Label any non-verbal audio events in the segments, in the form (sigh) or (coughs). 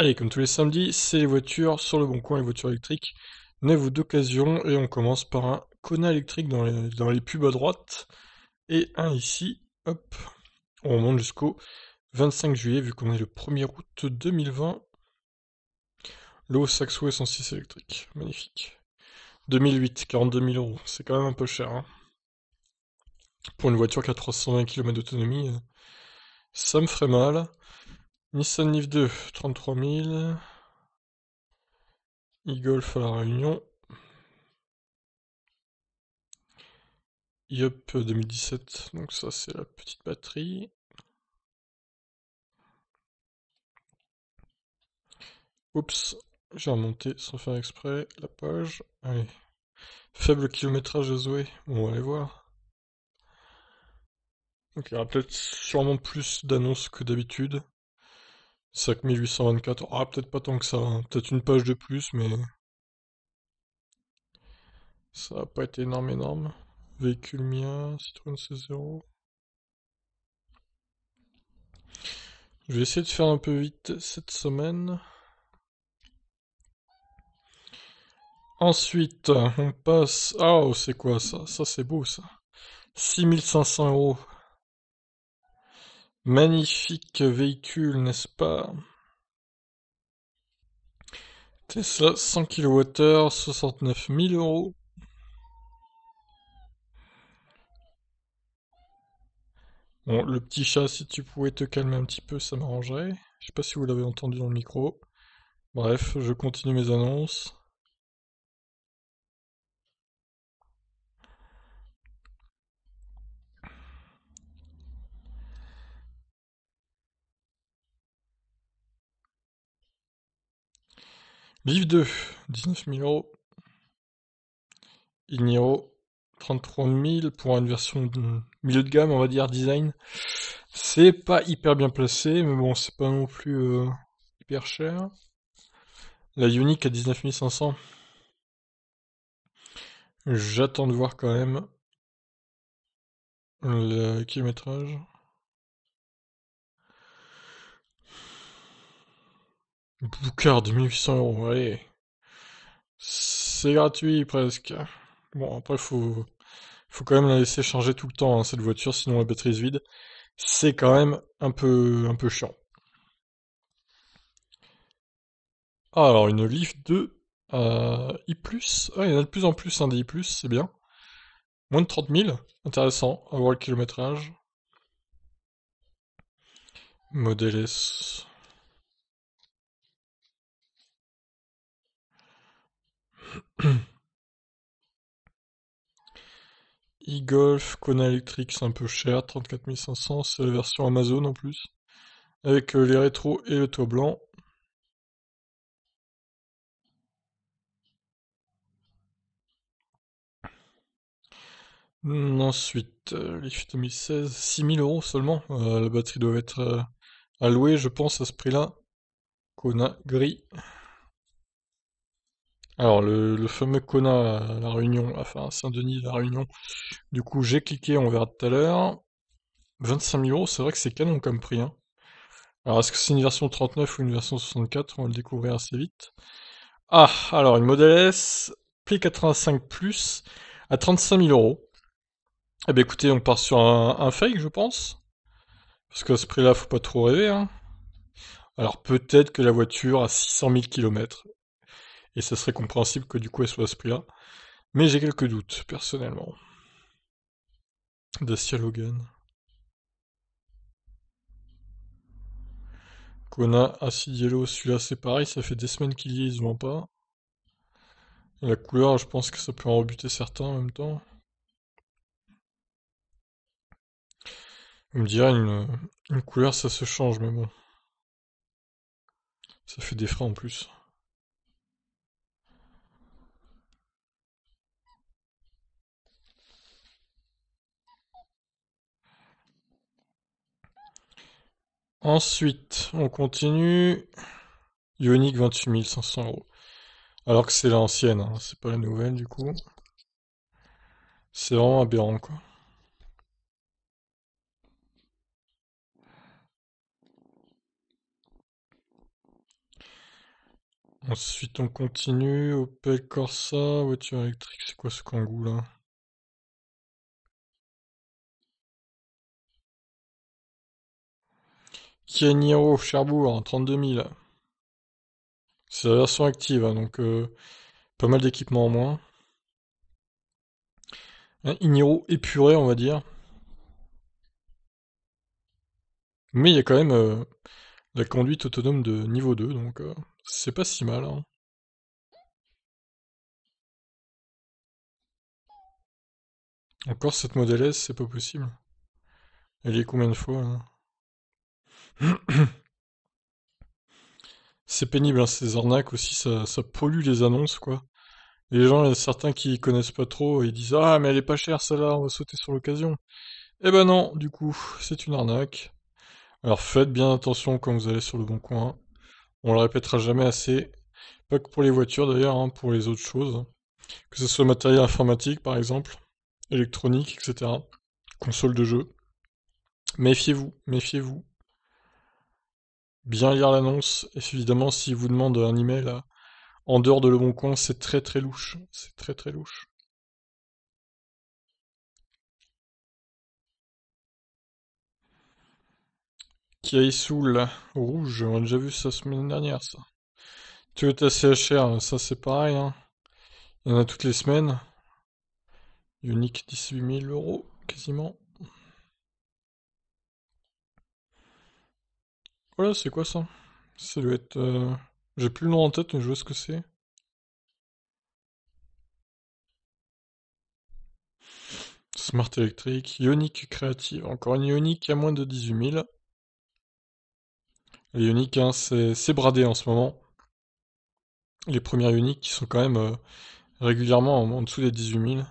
Allez, comme tous les samedis, c'est les voitures sur le bon coin, les voitures électriques, neuves d'occasion, et on commence par un Kona électrique dans les, pubs à droite, et un ici, hop, on remonte jusqu'au 25 juillet, vu qu'on est le 1er août 2020. L'eau Saxo 106 électrique, magnifique. 2008, 42 000 euros, c'est quand même un peu cher. Hein. Pour une voiture qui a 320 km d'autonomie, ça me ferait mal. Nissan Leaf 2, 33 000. E-Golf à La Réunion. Yup 2017, donc ça c'est la petite batterie. Oups, j'ai remonté sans faire exprès la page. Faible kilométrage de Zoé, on va aller voir. Donc il y aura peut-être sûrement plus d'annonces que d'habitude. 5824, ah peut-être pas tant que ça, hein. peut-être une page de plus, mais ça n'a pas été énorme, énorme. Véhicule mien, Citroën C0. Je vais essayer de faire un peu vite cette semaine. Ensuite, on passe... Ah, oh, c'est quoi ça Ça, c'est beau, ça. 6500 euros. Magnifique véhicule, n'est-ce pas? Tesla 100 kWh, 69 000 euros. Bon, le petit chat, si tu pouvais te calmer un petit peu, ça m'arrangerait. Je sais pas si vous l'avez entendu dans le micro. Bref, je continue mes annonces. Vive 2, 19 000 euros. Igniro, 33 000 pour une version milieu de gamme, on va dire, design. C'est pas hyper bien placé, mais bon, c'est pas non plus euh, hyper cher. La Unique à 19 500. J'attends de voir quand même le kilométrage. Boucard de 1800 euros, allez. C'est gratuit presque. Bon, après, faut, faut quand même la laisser charger tout le temps, hein, cette voiture, sinon la batterie est vide. C'est quand même un peu, un peu chiant. Ah, alors, une Leaf 2 euh, i+. Ah, il y en a de plus en plus, hein, des i+, c'est bien. Moins de 30 000, intéressant, à voir le kilométrage. Modèle S. (clears throat) e-Golf Kona Electric, c'est un peu cher, 34 500, c'est la version Amazon en plus, avec euh, les rétros et le toit blanc. Hmm, ensuite, euh, les 2016, 6000 euros seulement. Euh, la batterie doit être allouée, je pense, à ce prix-là. Kona gris. Alors, le, fameux Kona à La Réunion, enfin Saint-Denis, La Réunion. Du coup, j'ai cliqué, on verra tout à l'heure. 25 000 euros, c'est vrai que c'est canon comme prix. Hein. Alors, est-ce que c'est une version 39 ou une version 64 On va le découvrir assez vite. Ah, alors, une Model S P85 Plus à 35 000 euros. Eh bien, écoutez, on part sur un, fake, je pense. Parce qu'à ce prix-là, faut pas trop rêver. Hein. Alors, peut-être que la voiture a 600 000 km et ça serait compréhensible que du coup elle soit à ce prix-là. Mais j'ai quelques doutes, personnellement. Dacia Logan. Kona, Acid Yellow, celui-là c'est pareil, ça fait des semaines qu'il y est, ils se pas. la couleur, je pense que ça peut en rebuter certains en même temps. On me dirait une, une couleur, ça se change, mais bon. Ça fait des frais en plus. Ensuite, on continue. Ionic 28 500 euros. Alors que c'est l'ancienne, hein, c'est pas la nouvelle du coup. C'est vraiment aberrant quoi. Ensuite on continue, Opel Corsa, voiture électrique, c'est quoi ce kangou là Kieniro Cherbourg, 32 000. C'est la version active, hein, donc euh, pas mal d'équipements en moins. Un Iniro épuré, on va dire. Mais il y a quand même euh, la conduite autonome de niveau 2, donc euh, c'est pas si mal. Hein. Encore cette modèle S, c'est pas possible. Elle est combien de fois hein (coughs) C'est pénible, hein, ces arnaques aussi, ça, ça pollue les annonces, quoi. Les gens, il y a certains qui connaissent pas trop, ils disent Ah, mais elle est pas chère celle-là, on va sauter sur l'occasion. Eh ben non, du coup, c'est une arnaque. Alors faites bien attention quand vous allez sur le bon coin. On le répétera jamais assez. Pas que pour les voitures d'ailleurs, hein, pour les autres choses. Que ce soit matériel informatique par exemple, électronique, etc. Console de jeu. Méfiez-vous, méfiez-vous bien lire l'annonce. Évidemment, s'il vous demande un email euh, en dehors de Le Bon Coin, c'est très très louche. C'est très très louche. Qui aille rouge, on a déjà vu ça semaine dernière, ça. assez CHR, ça c'est pareil. Hein. Il y en a toutes les semaines. Unique 18 000 euros, quasiment. Voilà, c'est quoi ça? Ça euh, J'ai plus le nom en tête, mais je vois ce que c'est. Smart électrique, ionique créative, encore une ionique à moins de 18 000. Les ioniques, hein, c'est bradé en ce moment. Les premières ioniques qui sont quand même euh, régulièrement en, en dessous des 18 000.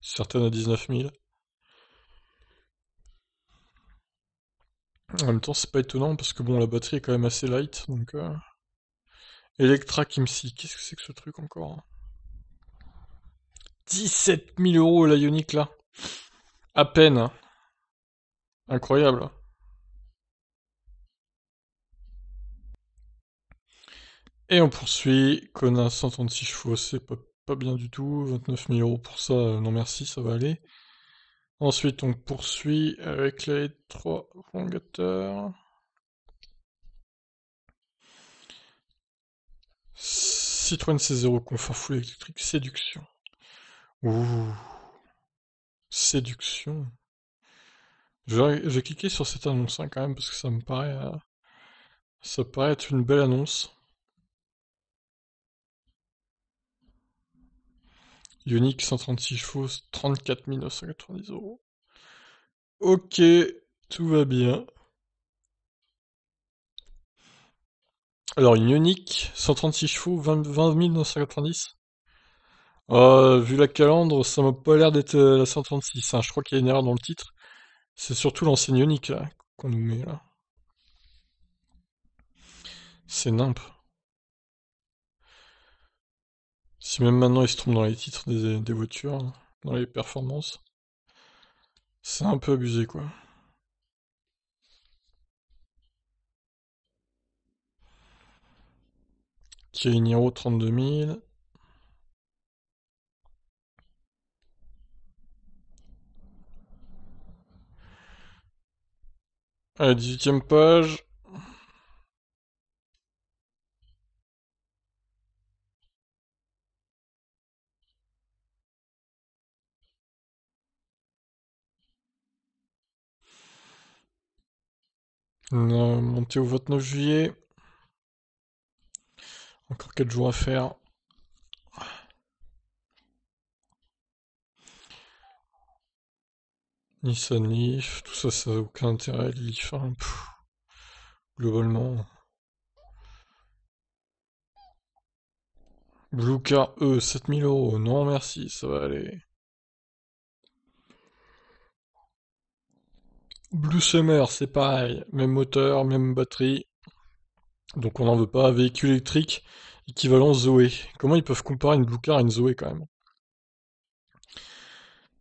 Certaines à 19 000. En même temps, c'est pas étonnant parce que bon, la batterie est quand même assez light. Donc, euh. Electra Kimsi, qu'est-ce que c'est que ce truc encore 17 000 euros la Ioniq là. À peine. Hein. Incroyable. Et on poursuit. Kona 136 chevaux, c'est pas, pas, bien du tout. 29 000 euros pour ça, euh, non merci, ça va aller. Ensuite, on poursuit avec les trois prolongateurs. Citroën C0, confort full électrique, séduction. Ouh, séduction. J'ai cliqué sur cette annonce hein, quand même parce que ça me paraît, euh, ça paraît être une belle annonce. Unique, 136 chevaux, 34 990 euros. Ok, tout va bien. Alors, une unique, 136 chevaux, 20, 990. vu la calandre, ça m'a pas l'air d'être euh, la 136. Hein. Je crois qu'il y a une erreur dans le titre. C'est surtout l'ancienne unique qu'on nous met là. C'est nimp. Si même maintenant il se trompe dans les titres des, voitures, dans les performances, c'est un peu abusé quoi. une Niro 32 000. À la 18 ème page, Montez monter au 29 juillet. Encore 4 jours à faire. Nissan Leaf, tout ça, ça n'a aucun intérêt. Leaf, hein. globalement. Blue Car E, 7000 euros. Non, merci, ça va aller. Blue Summer, c'est pareil, même moteur, même batterie. Donc on n'en veut pas. Véhicule électrique, équivalent Zoé. Comment ils peuvent comparer une Blue Car à une Zoé quand même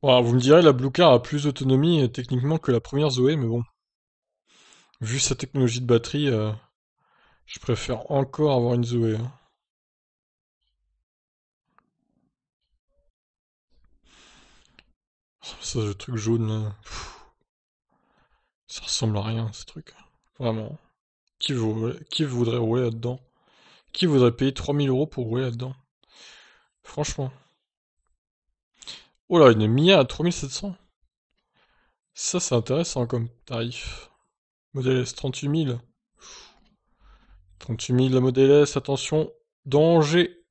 vous me direz, la Blue Car a plus d'autonomie euh, techniquement que la première Zoé, mais bon. Vu sa technologie de batterie, euh, je préfère encore avoir une Zoé. Hein. Ça, le truc jaune là. Hein. Ça ressemble à rien, ce truc. Vraiment. Qui, voudrait rouler là-dedans Qui voudrait payer 3000 euros pour rouler là-dedans Franchement. Oh là, une Mia à 3700. Ça, c'est intéressant comme tarif. Modèle S, 38 000. 38 000 la modèle S, attention, danger.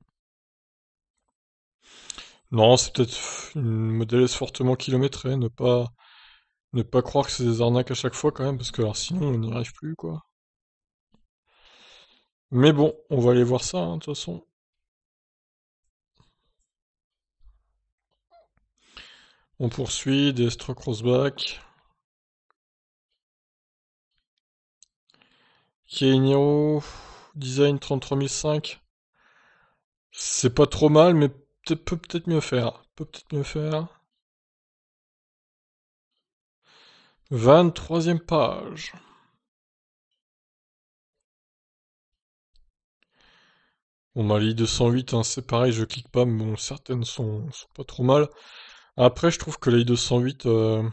Non, c'est peut-être une modèle S fortement kilométrée, ne pas pas croire que c'est des arnaques à chaque fois quand même, parce que alors sinon on n'y arrive plus quoi. Mais bon, on va aller voir ça hein, de toute façon. On poursuit, Destro Crossback. Keiniro, design 33005. C'est pas trop mal, mais peut-être peut, être mieux faire. Peut peut-être mieux faire. 23ème page. Bon, ma Mali 208, hein, c'est pareil, je clique pas, mais bon, certaines sont, sont, pas trop mal. Après, je trouve que la I208, euh,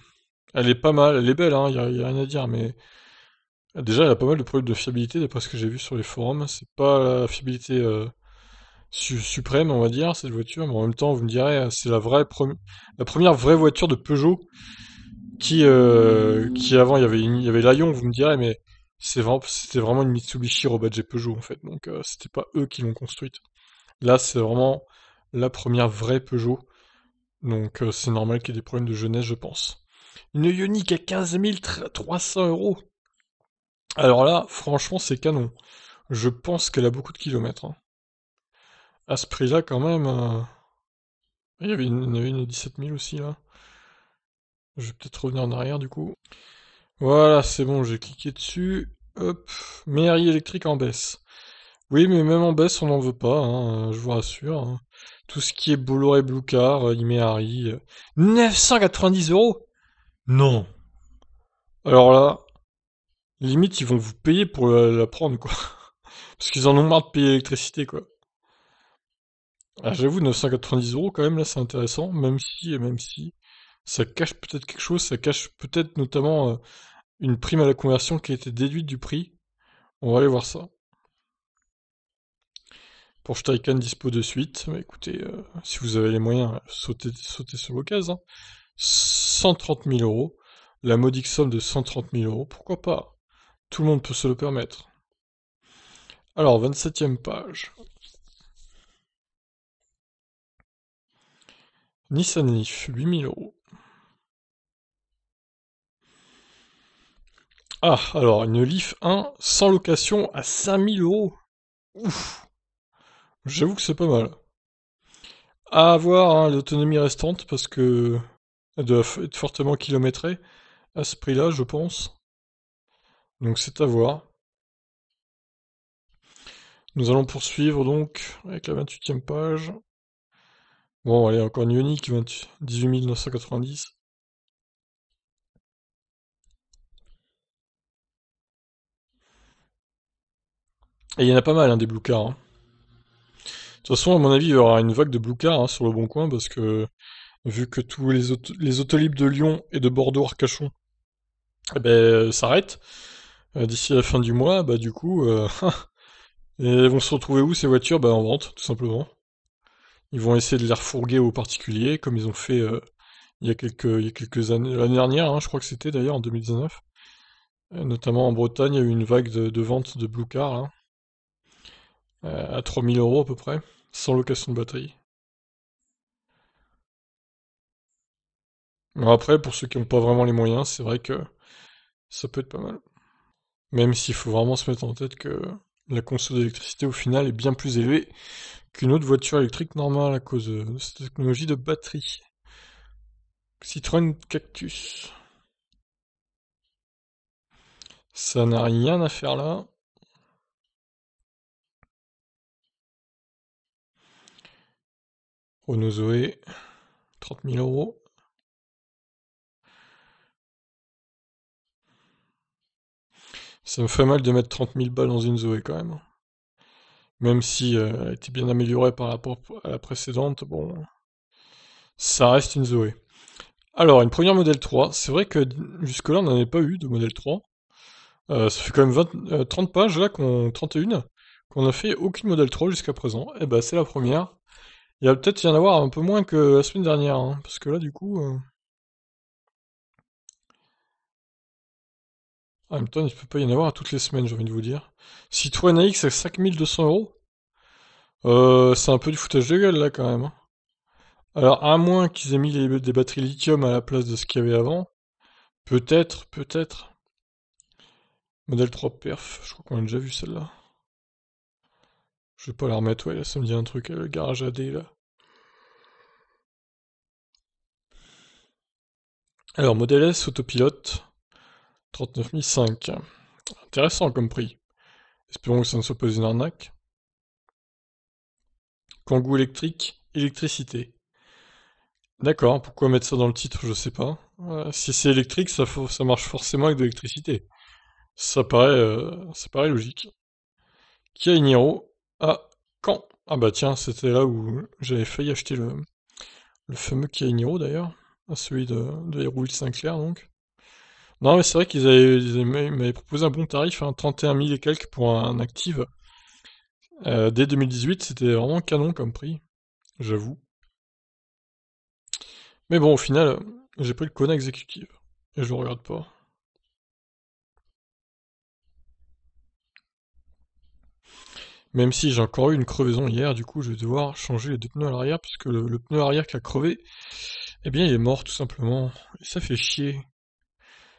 elle est pas mal, elle est belle, il hein, n'y a, a rien à dire, mais déjà, elle a pas mal de problèmes de fiabilité, d'après ce que j'ai vu sur les forums. C'est pas la fiabilité euh, suprême, on va dire, cette voiture, mais en même temps, vous me direz, c'est la, vraie la première vraie voiture de Peugeot qui, euh, qui avant, il y avait, il y avait l'Aion, vous me direz, mais c'est c'était vraiment une Mitsubishi Robadge Peugeot, en fait. Donc, euh, c'était pas eux qui l'ont construite. Là, c'est vraiment la première vraie Peugeot. Donc, euh, c'est normal qu'il y ait des problèmes de jeunesse, je pense. Une Ioniq à 15 300 euros. Alors là, franchement, c'est canon. Je pense qu'elle a beaucoup de kilomètres. Hein. À ce prix-là, quand même. Euh, il, y avait une, il y avait une 17 000 aussi, là. Je vais peut-être revenir en arrière du coup. Voilà, c'est bon, j'ai cliqué dessus. Hop, mairie électrique en baisse. Oui, mais même en baisse, on n'en veut pas, hein, je vous rassure. Hein. Tout ce qui est Bolloré Bloucard, à vingt 990 euros Non Alors là, limite, ils vont vous payer pour la, prendre, quoi. (laughs) Parce qu'ils en ont marre de payer l'électricité, quoi. Ah, j'avoue, 990 euros quand même, là, c'est intéressant, même si, même si, ça cache peut-être quelque chose, ça cache peut-être notamment euh, une prime à la conversion qui a été déduite du prix. On va aller voir ça. Pour Taycan dispo de suite. Mais écoutez, euh, si vous avez les moyens, sautez, sautez sur vos Hein. 130 000 euros. La modique somme de 130 000 euros. Pourquoi pas Tout le monde peut se le permettre. Alors, 27 ème page. Nissan Leaf, 000 euros. Ah, alors une Leaf 1 sans location à 5000 euros. Ouf J'avoue que c'est pas mal. À avoir hein, l'autonomie restante parce que elle doit être fortement kilométrée à ce prix-là, je pense. Donc c'est à voir. Nous allons poursuivre donc avec la 28e page. Bon, allez, encore une Ioniq 18 990. Et il y en a pas mal, hein, des blue cars, hein. De toute façon, à mon avis, il y aura une vague de blue cars, hein, sur le bon coin, parce que vu que tous les, les autolibes de Lyon et de Bordeaux-Arcachon eh ben, euh, s'arrêtent euh, d'ici la fin du mois, bah du coup, euh, (laughs) vont se retrouver où ces voitures Bah en vente, tout simplement. Ils vont essayer de les refourguer aux particuliers, comme ils ont fait euh, il y a quelques, quelques années, l'année dernière, je crois que c'était d'ailleurs en 2019. Notamment en Bretagne, il y a eu une vague de, vente de blue cars. Euh, à 3000 euros à peu près, sans location de batterie. Mais après, pour ceux qui n'ont pas vraiment les moyens, c'est vrai que ça peut être pas mal. Même s'il faut vraiment se mettre en tête que la console d'électricité au final est bien plus élevée qu'une autre voiture électrique normale à cause de cette technologie de batterie. Citroën Cactus. Ça n'a rien à faire là. Renault 30 000 euros. Ça me fait mal de mettre 30 000 balles dans une Zoé quand même. Même si euh, elle était bien améliorée par rapport à la précédente, bon, ça reste une Zoé. Alors, une première modèle 3, c'est vrai que jusque-là on n'en avait pas eu de modèle euh, 3. ça fait quand même 30 euh, pages là, qu'on 31, qu'on n'a fait aucune modèle 3 jusqu'à présent. Et eh bah ben, c'est la première. Il va peut-être y en avoir un peu moins que la semaine dernière, hein, parce que là, du coup. Euh... En même temps, il ne peut pas y en avoir à toutes les semaines, j'ai envie de vous dire. Citroën AX à 5200 euros euh, C'est un peu du foutage de gueule, là, quand même. Hein. Alors, à moins qu'ils aient mis des batteries lithium à la place de ce qu'il y avait avant. Peut-être, peut-être. Modèle 3 perf, je crois qu'on a déjà vu celle-là. Je vais pas la remettre, ouais, là, ça me dit un truc, euh, le garage AD, là. Alors, modèle S autopilote, 39005. Intéressant comme prix. Espérons que ça ne soit pas une arnaque. Kangoo électrique, électricité. D'accord, pourquoi mettre ça dans le titre, je sais pas. Euh, si c'est électrique, ça, marche forcément avec de l'électricité. Ça paraît, euh, paraît logique. Kia Niro à Caen. Ah bah tiens, c'était là où j'avais failli acheter le, fameux Kia Niro d'ailleurs. Celui de, de saint Sinclair, donc. Non, mais c'est vrai qu'ils avaient, m'avaient proposé un bon tarif, 31 hein, 000 et quelques pour un active. Euh, dès 2018, c'était vraiment canon comme prix, j'avoue. Mais bon, au final, j'ai pris le Kona Executive. Et je le regarde pas. Même si j'ai encore eu une crevaison hier, du coup je vais devoir changer les deux pneus à l'arrière, Parce que le, pneu arrière qui a crevé eh bien, il est mort, tout simplement. Et ça fait chier.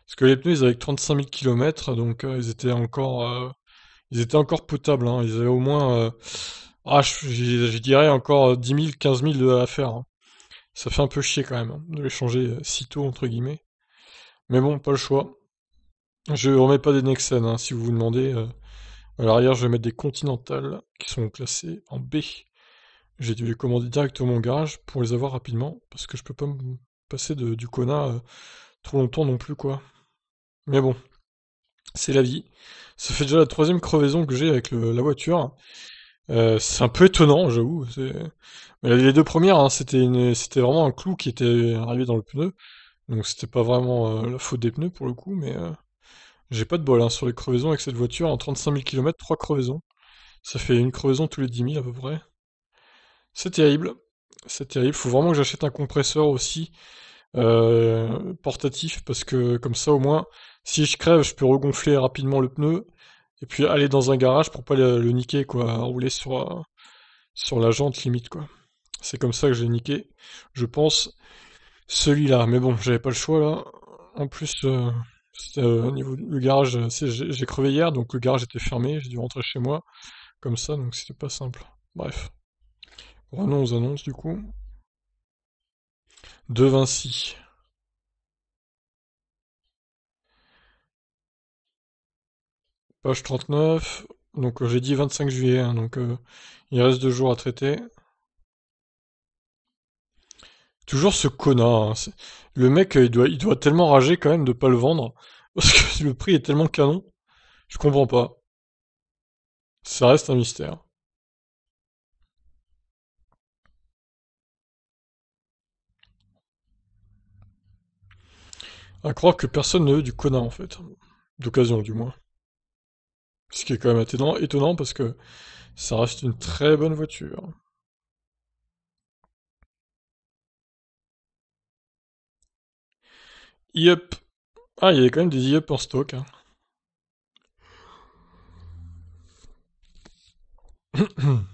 Parce que les pneus, ils avaient 35 000 km, donc euh, ils étaient encore, euh, ils étaient encore potables. Hein. Ils avaient au moins, euh, ah, je, dirais encore 10 000, 15 000 à faire. Hein. Ça fait un peu chier quand même hein, de les changer si tôt, entre guillemets. Mais bon, pas le choix. Je remets pas des Nexen, si vous vous demandez. à l'arrière, je vais mettre des Continental, qui sont classés en B. J'ai dû les commander directement au garage pour les avoir rapidement, parce que je peux pas me passer du Kona euh, trop longtemps non plus, quoi. Mais bon, c'est la vie. Ça fait déjà la troisième crevaison que j'ai avec la voiture. Euh, c'est un peu étonnant, j'avoue. Mais les deux premières, hein, c'était vraiment un clou qui était arrivé dans le pneu. Donc c'était pas vraiment euh, la faute des pneus pour le coup, mais j'ai pas de bol hein, sur les crevaisons avec cette voiture. En 35 000 km, trois crevaisons. Ça fait une crevaison tous les 10 000 à peu près. C'est terrible. C'est terrible. Faut vraiment que j'achète un compresseur aussi euh, portatif parce que comme ça au moins, si je crève, je peux regonfler rapidement le pneu et puis aller dans un garage pour pas le, niquer quoi, rouler sur euh, sur la jante limite quoi. C'est comme ça que j'ai niqué, je pense celui-là. Mais bon, j'avais pas le choix là. En plus, euh, au niveau du garage, j'ai crevé hier, donc le garage était fermé, j'ai dû rentrer chez moi comme ça, donc c'était pas simple. Bref. Oh annonce aux annonces, du coup. De Vinci. Page 39. Donc, euh, j'ai dit 25 juillet, hein, donc euh, il reste deux jours à traiter. Toujours ce connard. Hein, le mec, euh, il doit, il doit tellement rager quand même de pas le vendre. (laughs) Parce que le prix est tellement canon. Je comprends pas. Ça reste un mystère. À croire que personne ne veut du connard, en fait. D'occasion du moins. Ce qui est quand même étonnant, parce que ça reste une très bonne voiture. Yup. Ah, il y avait quand même des yup en stock. Hein. (clears throat)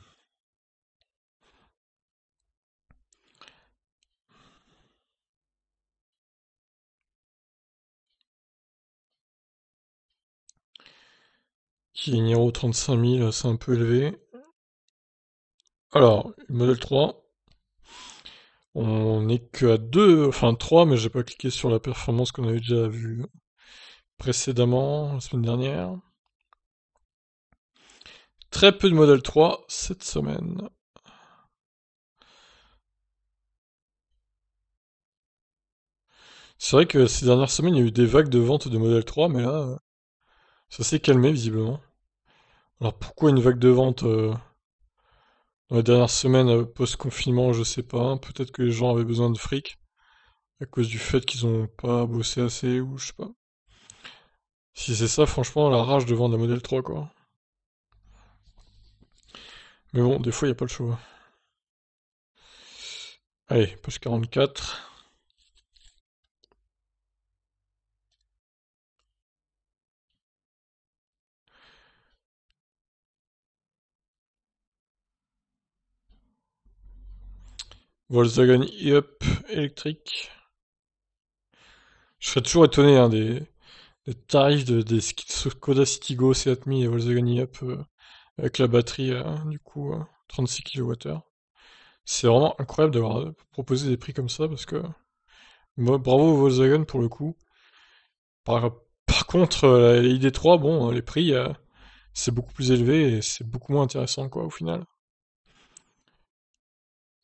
qui est Niro 35 c'est un peu élevé. Alors, modèle 3. On n'est qu'à à 2, enfin 3, mais j'ai pas cliqué sur la performance qu'on avait déjà vue précédemment, la semaine dernière. Très peu de modèle 3 cette semaine. C'est vrai que ces dernières semaines, il y a eu des vagues de ventes de modèle 3, mais là, euh, ça s'est calmé visiblement. Alors pourquoi une vague de vente euh, dans les dernières semaines euh, post-confinement, je sais pas. Peut-être que les gens avaient besoin de fric à cause du fait qu'ils ont pas bossé assez ou je sais pas. Si c'est ça, franchement, la rage de vendre la modèle 3 quoi. Mais bon, des fois, il n'y a pas le choix. Allez, page 44. Volkswagen e-up électrique. Je serais toujours étonné hein, des, tarifs de, des Skoda Citigo c me et Volkswagen e-up avec la batterie, euh, du coup, 36 euh, kWh. C'est vraiment incroyable d'avoir euh, proposé des prix comme ça parce que bravo Volkswagen pour le coup. Par, contre, la ID3, bon, les prix, c'est beaucoup plus élevé et c'est beaucoup moins intéressant quoi au final.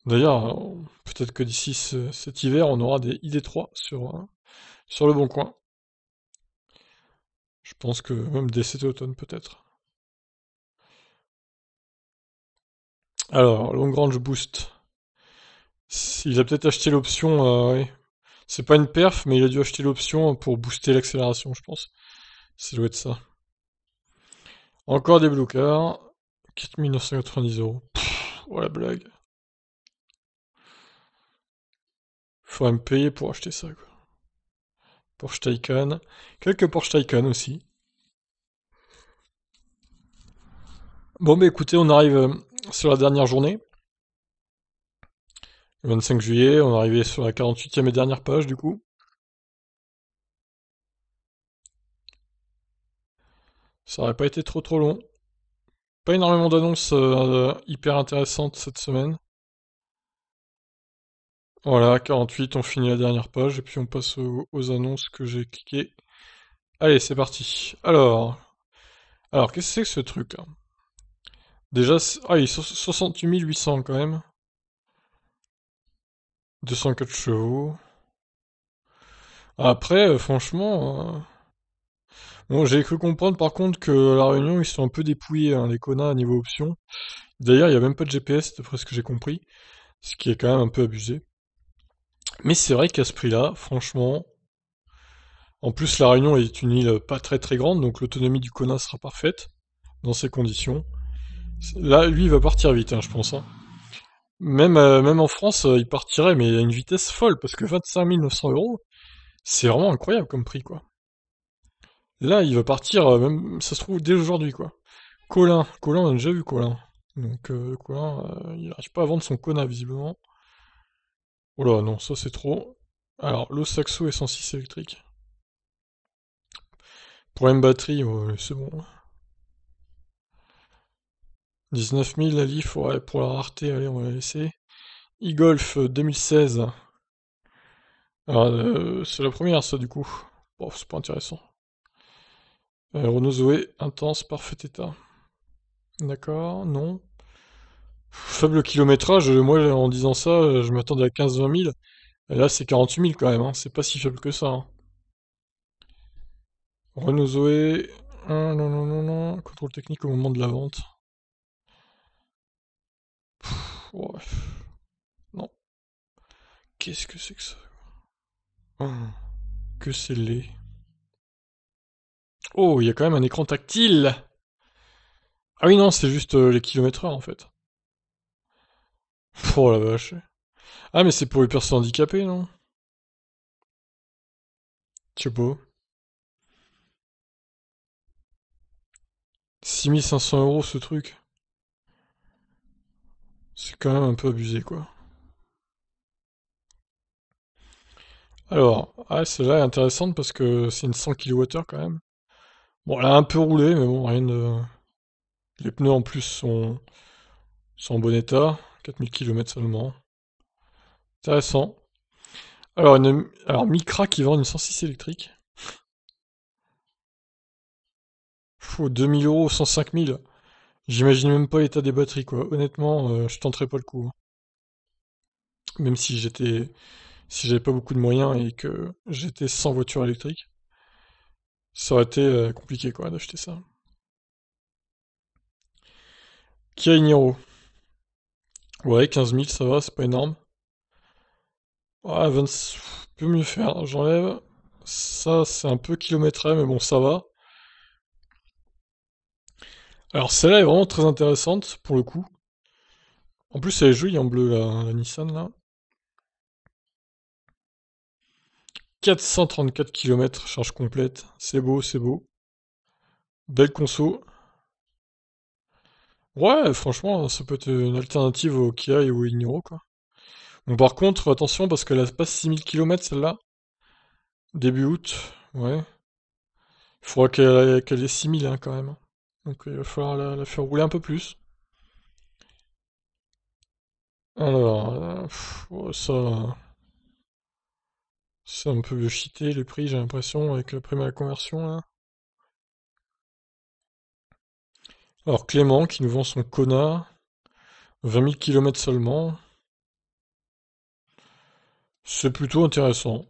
D'ailleurs, peut-être que d'ici cet hiver, on aura des ID3 sur, sur le bon coin. Je pense que même dès cet automne, peut-être. Alors, Longrange Boost. Il a peut-être acheté l'option. Euh, C'est pas une perf, mais il a dû acheter l'option pour booster l'accélération, je pense. C'est doit être ça. Encore des blocards. 4990 euros. oh la blague. Faudrait me payer pour acheter ça, quoi. Porsche Taycan. Quelques Porsche Taycan aussi. Bon, bah écoutez, on arrive euh, sur la dernière journée. Le 25 juillet, on arrivait sur la 48e et dernière page, du coup. Ça aurait pas été trop trop long. Pas énormément d'annonces euh, hyper intéressantes cette semaine. Voilà, 48, on finit la dernière page et puis on passe aux, annonces que j'ai cliquées. Allez, c'est parti. Alors, alors qu'est-ce que c'est que ce truc Déjà, il 68 800 quand même. 204 chevaux. Après, euh, franchement. Euh, bon, j'ai cru comprendre par contre que La Réunion, ils sont un peu dépouillés, hein, les connards, à niveau option. D'ailleurs, il n'y a même pas de GPS, d'après ce que j'ai compris. Ce qui est quand même un peu abusé. Mais c'est vrai qu'à ce prix-là, franchement. En plus, la Réunion est une île pas très très grande, donc l'autonomie du Kona sera parfaite dans ces conditions. Là, lui, il va partir vite, hein, je pense. Hein. Même, euh, même en France, euh, il partirait, mais à une vitesse folle, parce que 25 900 euros, c'est vraiment incroyable comme prix, quoi. Là, il va partir, euh, même, ça se trouve, dès aujourd'hui, quoi. Colin, Colin, on a déjà vu Colin. Donc, Colin, il n'arrive pas à vendre son Kona, visiblement là, non, ça c'est trop. Alors, le saxo est 106 électrique. Problème batterie, c'est bon. 19 000, la Leaf, pour la rareté, allez, on va la laisser. E-Golf 2016. Euh, Alors, ah, euh, c'est la première, ça, du coup. Bon, c'est pas intéressant. Euh, Renault Zoé, intense, parfait état. D'accord, non. Faible kilométrage, euh, moi en disant ça, euh, je m'attendais à 15-20 000. là, c'est 48 000 quand même, hein. c'est pas si faible que ça. Hein. Renault Zoé. non, non, non, non. Contrôle technique au moment de la vente. Non. Qu'est-ce que c'est que ça oh, Que c'est les. Oh, il y a quand même un écran tactile Ah oui, non, c'est juste euh, les kilomètres heure en fait. Pour la vache. Ah, mais c'est pour les personnes handicapées, non Je sais 6500 euros ce truc. C'est quand même un peu abusé, quoi. Alors, ah, celle-là est intéressante parce que c'est une 100 kWh quand même. Bon, elle a un peu roulé, mais bon, rien de... Les pneus en plus sont, sont en bon état. 4000 km seulement. Intéressant. Alors, une, alors Micra qui vend une 106 électrique. Faut 2000 euros, 105 000. J'imagine même pas l'état des batteries, quoi. Honnêtement, euh, je tenterai pas le coup. Même si j'étais. Si j'avais pas beaucoup de moyens et que j'étais sans voiture électrique, ça aurait été euh, compliqué, quoi, d'acheter ça. une Niro. Ouais, 15 000, ça va, c'est pas énorme. Ouais, 20... peut mieux faire. J'enlève. Ça, c'est un peu kilométré, mais bon, ça va. Alors, celle-là est vraiment très intéressante, pour le coup. En plus, elle est jolie en bleu, la, la Nissan, là. 434 km, charge complète. C'est beau, c'est beau. Belle conso. Ouais, franchement, ça peut être une alternative au Kia et au Niro, quoi. Bon, par contre, attention, parce qu'elle passe pas 6000 km, celle-là. Début août, ouais. Il faudra qu'elle ait 6000, hein, quand même. Donc, il va falloir la, faire rouler un peu plus. Alors, ça... C'est un peu cheaté, le prix, j'ai l'impression, avec la prime la conversion, là. Alors Clément qui nous vend son Kona, 20 000 km seulement, c'est plutôt intéressant.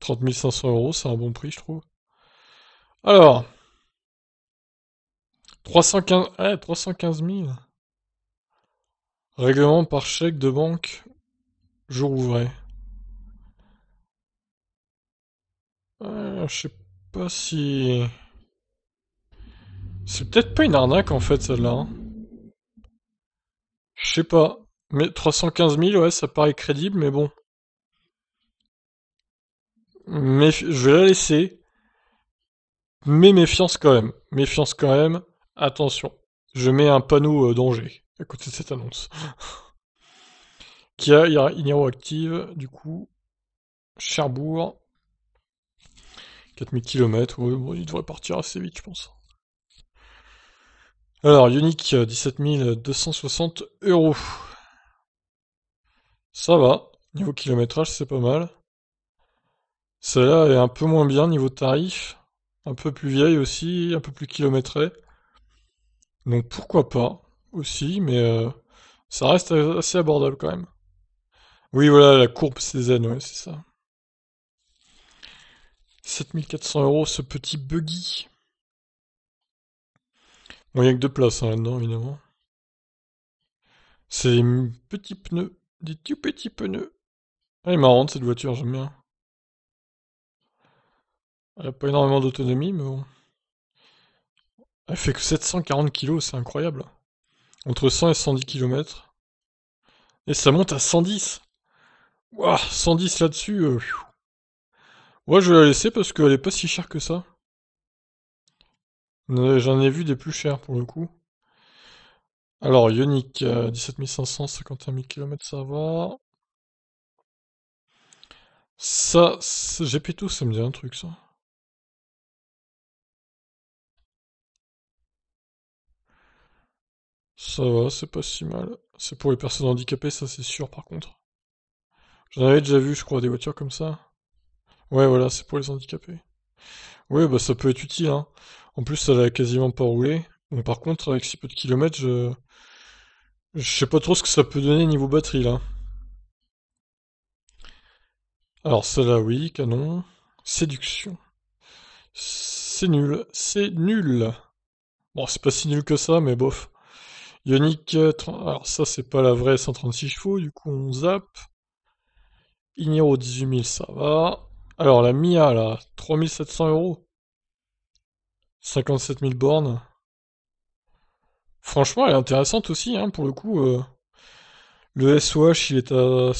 30 500 euros, c'est un bon prix, je trouve. Alors, 315, 315 000. Règlement par chèque de banque, jour ouvré. vrai euh, je sais pas si... C'est peut-être pas une arnaque en fait celle-là. Hein. Je sais pas. Mais 315 000, ouais, ça paraît crédible, mais bon. Mais je vais la laisser. Mais méfiance quand même. Méfiance quand même. Attention. Je mets un panneau euh, danger à côté de cette annonce. (laughs) Qui a Iniro Active, du coup. Cherbourg. 4000 km. Ouais, bon, il devrait partir assez vite, je pense. Alors, Unique, 17 euh, 260 euros. Ça va. Niveau kilométrage, c'est pas mal. Celle-là est un peu moins bien niveau tarif. Un peu plus vieille aussi, un peu plus kilométrée. Donc pourquoi pas aussi, mais euh, ça reste assez abordable quand même. Oui, voilà, la courbe CZ, ouais, c'est ça. 7400 euros ce petit buggy. Bon, il n'y a que deux places hein, là-dedans, évidemment. C'est des petits pneus. Des tout petits pneus. Elle est marrante cette voiture, j'aime bien. Elle n'a pas énormément d'autonomie, mais bon. Elle fait que 740 kg, c'est incroyable. Entre 100 et 110 km. Et ça monte à 110. Waouh, 110 là-dessus. Euh, Moi, je vais la laisser parce qu'elle est pas si chère que ça. J'en ai vu des plus chers pour le coup. Alors, Ionic, euh, 17 cinquante 000 km, ça va. Ça, j'ai tout, ça me dit un truc, ça. Ça va, c'est pas si mal. C'est pour les personnes handicapées, ça c'est sûr par contre. J'en avais déjà vu, je crois, des voitures comme ça. Ouais, voilà, c'est pour les handicapés. Ouais, bah ça peut être utile, hein. En plus, ça n'a quasiment pas roulé. Mais par contre, avec si peu de kilomètres, je... je sais pas trop ce que ça peut donner niveau batterie là. Alors celle-là, oui, canon. Séduction. C'est nul. C'est nul. Bon, c'est pas si nul que ça, mais bof. Ionic, euh, alors ça c'est pas la vraie 136 chevaux, du coup on zappe. 18 000, ça va. Alors la Mia là, 3700 euros. 57 000 bornes. Franchement, elle est intéressante aussi, hein, pour le coup. Euh. le SOH, il est à.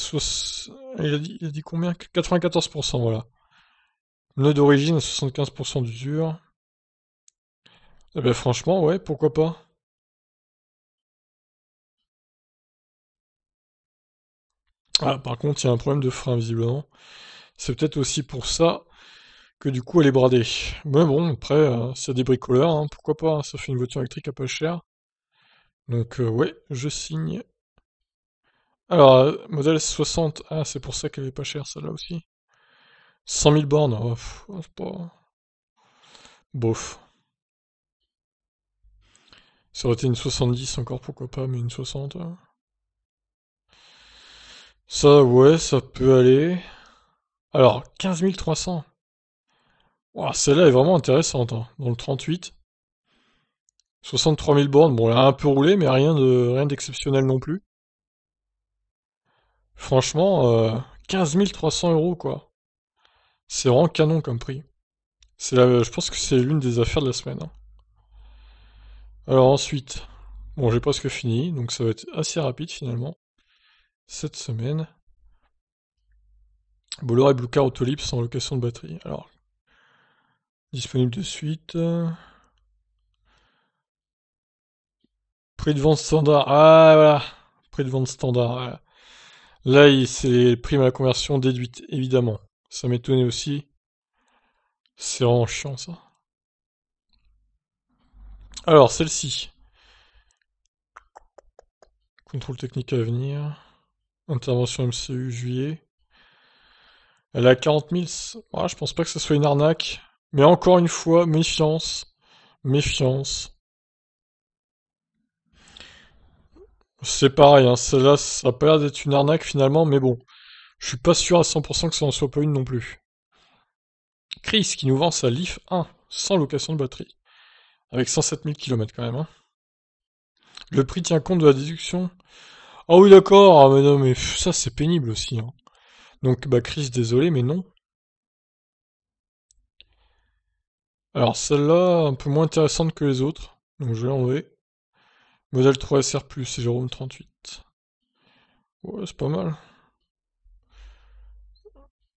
Il, a dit, il a dit combien 94%, voilà. Nœud d'origine, 75% d'usure. Eh bien franchement, ouais, pourquoi pas Ah, par contre, il y a un problème de frein, visiblement. C'est peut-être aussi pour ça que du coup elle est bradée. Mais bon, après, euh, c'est des bricoleurs, hein. pourquoi pas, ça hein, fait une voiture électrique à pas cher. Donc euh, ouais, je signe. Alors, euh, modèle 60, ah c'est pour ça qu'elle est pas chère celle-là aussi. 100 000 bornes, oh, oh, c'est pas... Bof. Ça aurait été une 70 encore, pourquoi pas, mais une 60. Hein. Ça, ouais, ça peut aller. Alors, 15 300. Wow, Celle-là est vraiment intéressante, hein. dans le 38. 63 000 bornes, bon, elle a un peu roulé, mais rien de rien d'exceptionnel non plus. Franchement, 15 euh, 300 euros, quoi. C'est vraiment canon comme prix. C'est je pense que c'est l'une des affaires de la semaine. Hein. Alors ensuite, bon, j'ai presque fini, donc ça va être assez rapide finalement. Cette semaine, Bolloré Blue Car sans location de batterie. Alors, Disponible de suite. Prix de vente standard. Ah voilà. Prix de vente standard. Là, c'est les primes à la conversion déduite évidemment. Ça m'étonnait aussi. C'est vraiment chiant ça. Alors, celle-ci. Contrôle technique à venir. Intervention MCU juillet. Elle a 40 000. Ah, je pense pas que ce soit une arnaque. Mais encore une fois, méfiance, méfiance. C'est pareil, hein, celle-là, ça a pas l'air d'être une arnaque finalement, mais bon, je suis pas sûr à 100% que ça en soit pas une non plus. Chris qui nous vend sa Leaf 1 sans location de batterie, avec 107 000 km quand même. Hein. Le prix tient compte de la déduction. Ah oui d'accord, ah, mais non mais ça c'est pénible aussi. Hein. Donc bah Chris, désolé, mais non. Alors celle-là, un peu moins intéressante que les autres, donc je vais l'enlever. Modèle 3SR+, c'est Jérôme 38. Ouais, c'est pas mal.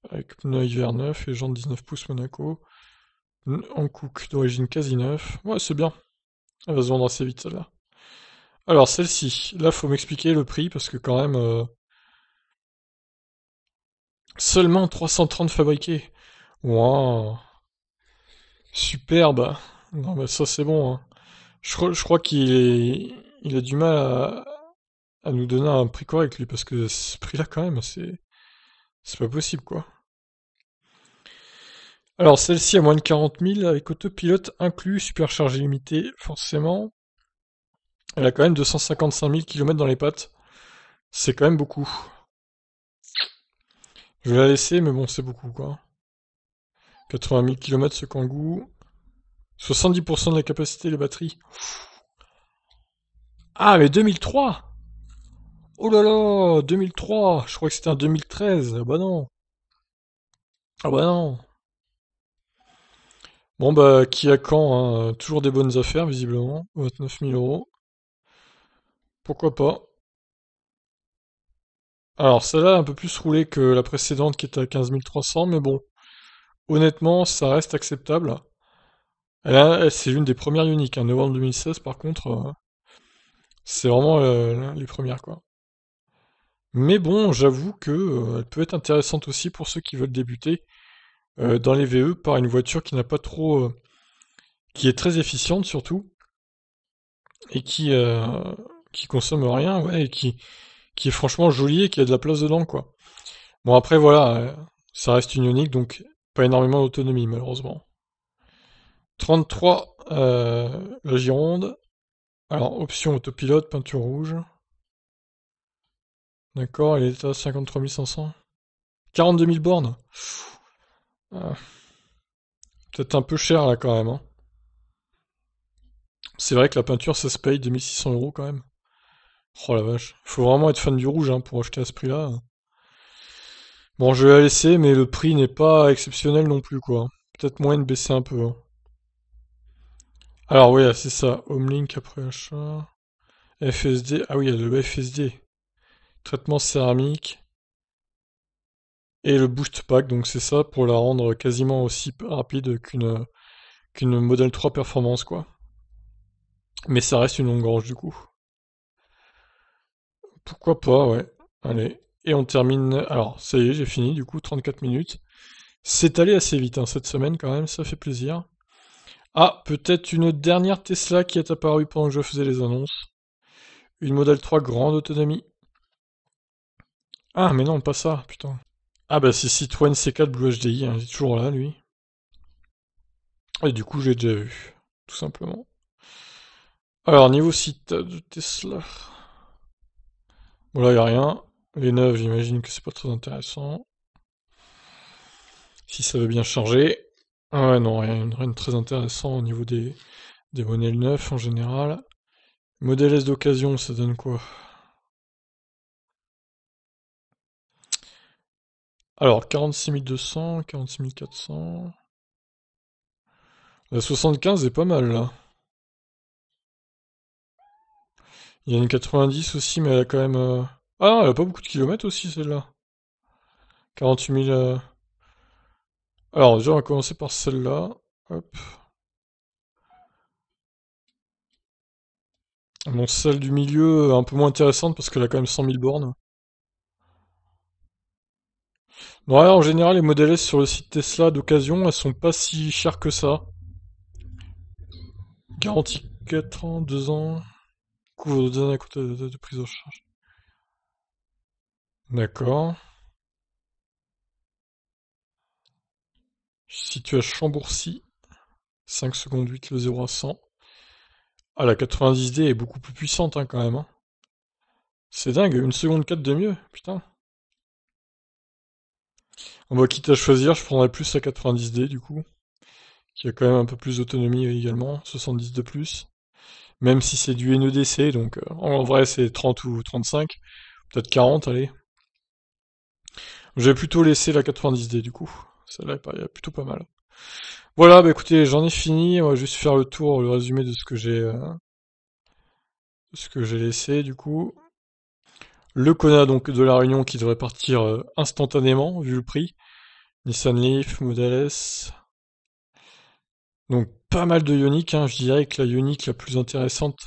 Avec pneu hiver 9 et jantes 19 pouces Monaco. En cook d'origine quasi neuf. Ouais, c'est bien. Elle va se vendre assez vite celle-là. Alors celle-ci, là faut m'expliquer le prix parce que quand même... Euh, seulement 330 fabriqués. Waouh Superbe. Non, mais ça, c'est bon. Hein. Je, crois- qu'il il a du mal à, à nous donner un prix correct, lui, parce que ce prix-là, quand même, c'est c'est pas possible, quoi. Alors, celle-ci à moins de 40 000, avec autopilote inclus, supercharge limitée forcément. Elle a quand même 255 000 km dans les pattes. C'est quand même beaucoup. Je vais la laisser, mais bon, c'est beaucoup, quoi. 80 000 km ce Kangoo. 70% de la capacité des batteries. Ah, mais 2003 Oh là là 2003 Je crois que c'était un 2013. Ah bah non Ah bah non Bon bah, qui a quand hein Toujours des bonnes affaires, visiblement. 29 000 euros. Pourquoi pas Alors, celle-là a un peu plus roulé que la précédente qui était à 15 300, mais bon. Honnêtement, ça reste acceptable. c'est l'une des premières Uniques, en hein. Novembre 2016, par contre, euh, c'est vraiment, euh, les premières, quoi. Mais bon, j'avoue que, euh, elle peut être intéressante aussi pour ceux qui veulent débuter, dans les VE par une voiture qui n'a pas trop, qui est très efficiente surtout et qui, qui consomme rien, ouais et qui qui est franchement jolie et qui a de la place dedans, quoi. Bon après voilà, ça reste une unique, donc pas énormément d'autonomie malheureusement. 33, la Gironde. Alors, option autopilote, peinture rouge. D'accord, elle est à 53 500. 42 000 bornes. Ah. Peut-être un peu cher là quand même. Hein. C'est vrai que la peinture ça se paye 2600 euros quand même. Oh la vache. Faut vraiment être fan du rouge hein, pour acheter à ce prix là. Bon, je vais la laisser, mais le prix n'est pas exceptionnel non plus, quoi. Peut-être moyen de baisser un peu. Hein. Alors, oui, c'est ça. Home Link après achat. FSD. Ah oui, il y a le FSD. Traitement céramique. Et le boost pack, donc c'est ça, pour la rendre quasiment aussi rapide qu'une qu'une Model 3 Performance, quoi. Mais ça reste une longue range, du coup. Pourquoi pas, ouais. Allez. Et on termine. Alors, ça y est, j'ai fini, du coup, 34 minutes. C'est allé assez vite hein, cette semaine, quand même, ça fait plaisir. Ah, peut-être une dernière Tesla qui est apparue pendant que je faisais les annonces. Une Model 3 grande autonomie. Ah, mais non, pas ça, putain. Ah, bah, c'est Citroën C4 Blue HDI, hein, il est toujours là, lui. Et du coup, j'ai déjà vu, tout simplement. Alors, niveau site de Tesla. Bon, là, il a rien. Les neufs, j'imagine que c'est pas très intéressant. Si ça veut bien changer. Ah ouais, non, rien, rien de très intéressant au niveau des, des modèles neufs en général. Modèles d'occasion, ça donne quoi Alors, 46 200, 46 400. La 75 est pas mal là. Il y a une 90 aussi, mais elle a quand même. Euh, ah, non, elle a pas beaucoup de kilomètres aussi, celle-là. 48 000... Euh. Alors, déjà, on va commencer par celle-là. Hop. Bon, celle du milieu, euh, un peu moins intéressante, parce qu'elle a quand même 100 000 bornes. Bon, en général, les modèles sur le site Tesla d'occasion, elles sont pas si chères que ça. Garantie 4 ans, 2 ans, couvre 2 années côté de, de prise en charge. D'accord. tu as Chambourcy, 5 secondes 8 le 0 à 100. Ah, la 90D est beaucoup plus puissante hein, quand même. Hein. C'est dingue, une seconde 4 de mieux, putain. On va bah, quitte à choisir, je prendrais plus la 90D du coup, qui a quand même un peu plus d'autonomie euh, également, 70 de plus. Même si c'est du NEDC, donc euh, en vrai c'est 30 ou 35, peut-être 40, allez. J'ai plutôt laissé la 90D du coup. Celle-là est plutôt pas mal. Voilà, bah écoutez, j'en ai fini. On va juste faire le tour, le résumé de ce que j'ai euh, ce que j'ai laissé du coup. Le Kona donc de la Réunion qui devrait partir euh, instantanément vu le prix. Nissan Leaf, Model S. Donc pas mal de Ioniq, hein. je dirais que la Ioniq la plus intéressante,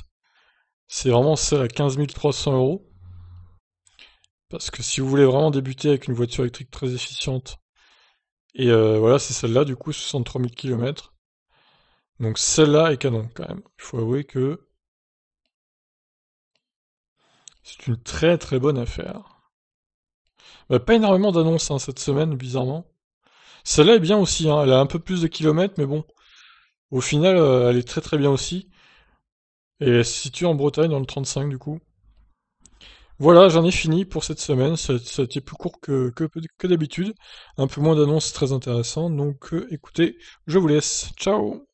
c'est vraiment celle à 15 300 euros. Parce que si vous voulez vraiment débuter avec une voiture électrique très efficiente, et euh, voilà, c'est celle-là, du coup, 63 000 km. Donc celle-là est canon, quand même. Il faut avouer que c'est une très très bonne affaire. Bah, pas énormément d'annonces hein, cette semaine, bizarrement. Celle-là est bien aussi, hein. elle a un peu plus de kilomètres, mais bon, au final, euh, elle est très très bien aussi. Et elle se situe en Bretagne, dans le 35 du coup. Voilà, j'en ai fini pour cette semaine. Ça, a été plus court que, que, d'habitude. Un peu moins d'annonces très intéressantes. Donc euh, écoutez, je vous laisse. Ciao